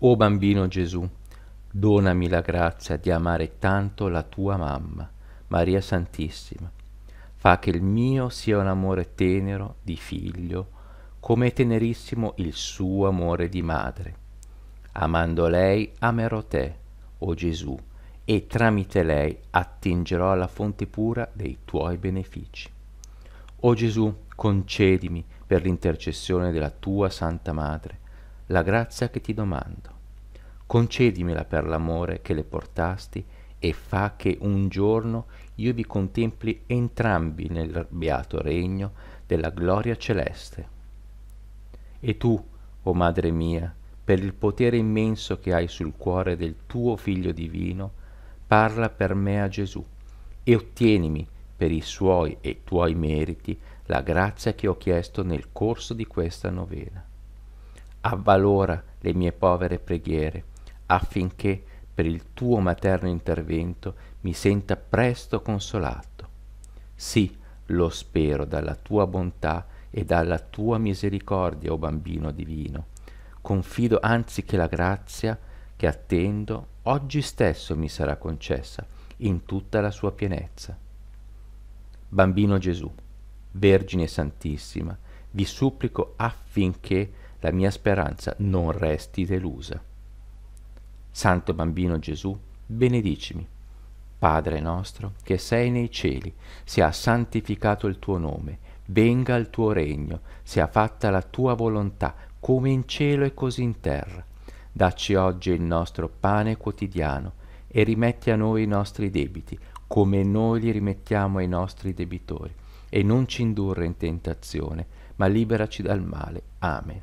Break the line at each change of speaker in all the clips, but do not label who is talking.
O bambino Gesù, donami la grazia di amare tanto la tua mamma, Maria Santissima. Fa che il mio sia un amore tenero di figlio, come è tenerissimo il suo amore di madre. Amando lei amerò te, o Gesù, e tramite lei attingerò alla fonte pura dei tuoi benefici. O Gesù, concedimi per l'intercessione della tua Santa Madre la grazia che ti domando. Concedimela per l'amore che le portasti e fa che un giorno io vi contempli entrambi nel beato regno della gloria celeste. E tu, o oh Madre mia, per il potere immenso che hai sul cuore del tuo Figlio divino, parla per me a Gesù e ottienimi per i suoi e tuoi meriti la grazia che ho chiesto nel corso di questa novena avvalora le mie povere preghiere, affinché per il tuo materno intervento mi senta presto consolato. Sì, lo spero dalla tua bontà e dalla tua misericordia, o oh bambino divino. Confido anzi che la grazia che attendo oggi stesso mi sarà concessa in tutta la sua pienezza. Bambino Gesù, Vergine Santissima, vi supplico affinché la mia speranza non resti delusa. Santo bambino Gesù, benedicimi. Padre nostro, che sei nei cieli, sia santificato il tuo nome, venga il tuo regno, sia fatta la tua volontà, come in cielo e così in terra. Dacci oggi il nostro pane quotidiano e rimetti a noi i nostri debiti, come noi li rimettiamo ai nostri debitori, e non ci indurre in tentazione, ma liberaci dal male. Amen.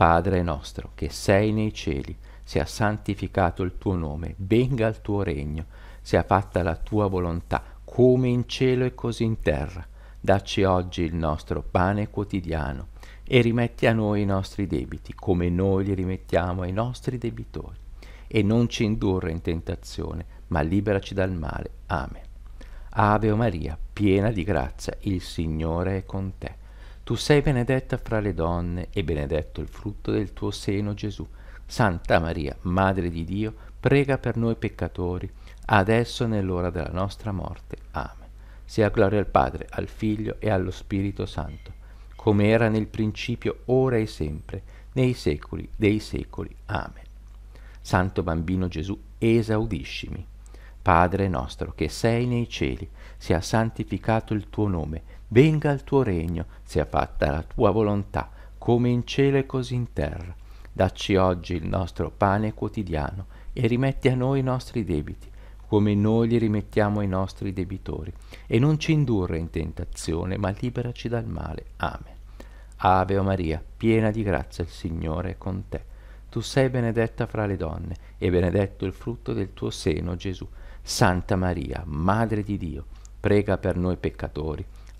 Padre nostro, che sei nei cieli, sia santificato il tuo nome, venga il tuo regno, sia fatta la tua volontà, come in cielo e così in terra. Dacci oggi il nostro pane quotidiano e rimetti a noi i nostri debiti, come noi li rimettiamo ai nostri debitori. E non ci indurre in tentazione, ma liberaci dal male. Amen. Ave Maria, piena di grazia, il Signore è con te tu sei benedetta fra le donne e benedetto il frutto del tuo seno Gesù. Santa Maria, Madre di Dio, prega per noi peccatori, adesso e nell'ora della nostra morte. Amen. Sia gloria al Padre, al Figlio e allo Spirito Santo, come era nel principio, ora e sempre, nei secoli dei secoli. Amen. Santo Bambino Gesù, esaudiscimi. Padre nostro che sei nei cieli, sia santificato il tuo nome Venga il tuo regno, sia fatta la tua volontà, come in cielo e così in terra. Dacci oggi il nostro pane quotidiano e rimetti a noi i nostri debiti, come noi li rimettiamo ai nostri debitori, e non ci indurre in tentazione, ma liberaci dal male. Amen. Ave o Maria, piena di grazia, il Signore è con te. Tu sei benedetta fra le donne, e benedetto il frutto del tuo seno, Gesù. Santa Maria, Madre di Dio, prega per noi peccatori